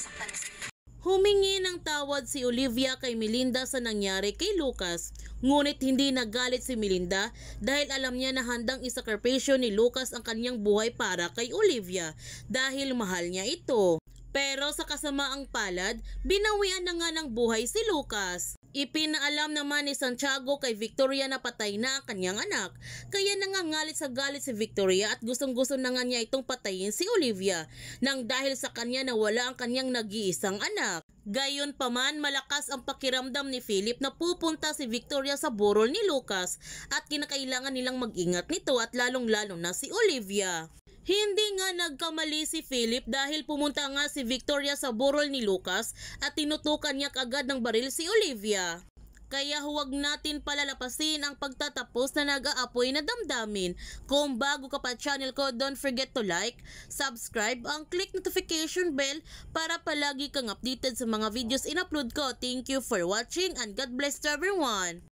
nasaktan sila. Humingi ng tawad si Olivia kay Melinda sa nangyari kay Lucas. Ngunit hindi nagalit si Melinda dahil alam niya na handang isakripisyo ni Lucas ang kanyang buhay para kay Olivia dahil mahal niya ito. Pero sa kasamaang palad, binawian na nga ng buhay si Lucas. Ipinaalam naman ni Santiago kay Victoria na patay na ang kanyang anak. Kaya nangangalit sa galit si Victoria at gustong-gusto na nga niya itong patayin si Olivia nang dahil sa kanya nawala ang kanyang nag-iisang anak. Gayon pa man, malakas ang pakiramdam ni Philip na pupunta si Victoria sa burol ni Lucas at kinakailangan nilang mag-ingat nito at lalong-lalo na si Olivia. Hindi nga nagkamali si Philip dahil pumunta nga si Victoria sa burol ni Lucas at tinutukan niya kagad ng baril si Olivia. Kaya huwag natin palalapasin ang pagtatapos na nag-aapoy na damdamin. Kung bago ka pa channel ko, don't forget to like, subscribe, ang click notification bell para palagi kang updated sa mga videos in-upload ko. Thank you for watching and God bless everyone!